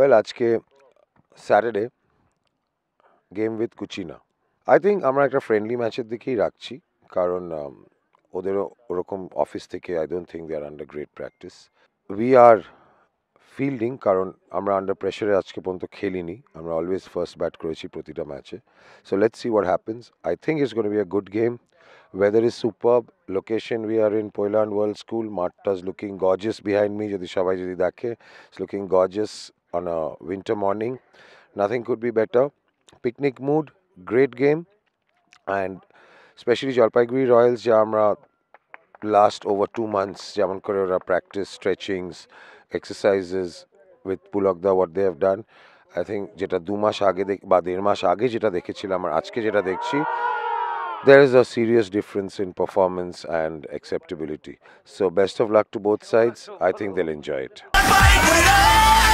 well আজকে Saturday game with কুচিনা I think আমরা একটা ফ্রেন্ডলি ম্যাচের দিকেই রাখছি কারণ ওদেরও ওরকম অফিস থেকে I don't think they are under great practice we are fielding কারণ আমরা আন্ডার প্রেশারে আজকে পর্যন্ত খেলিনি আমরা অলওয়েজ ফার্স্ট ব্যাট করেছি প্রতিটা ম্যাচে so let's see what happens I think it's gonna be a good game weather is super location we are in পোইল্যান্ড ওয়ার্ল্ড স্কুল মাঠটা is looking gorgeous behind me যদি সবাই যদি দেখে it's looking gorgeous on a winter morning. Nothing could be better. Picnic mood, great game, and especially Jalpaiguri Royals, Jamra last over two months, Jaman Karora practice, stretchings, exercises with Pulagda. what they have done. I think যেটা দু মাস আগে বা দেড় মাস আগে যেটা দেখেছিলাম there is a serious difference in performance and acceptability. So, best of luck to both sides. I think they'll enjoy it.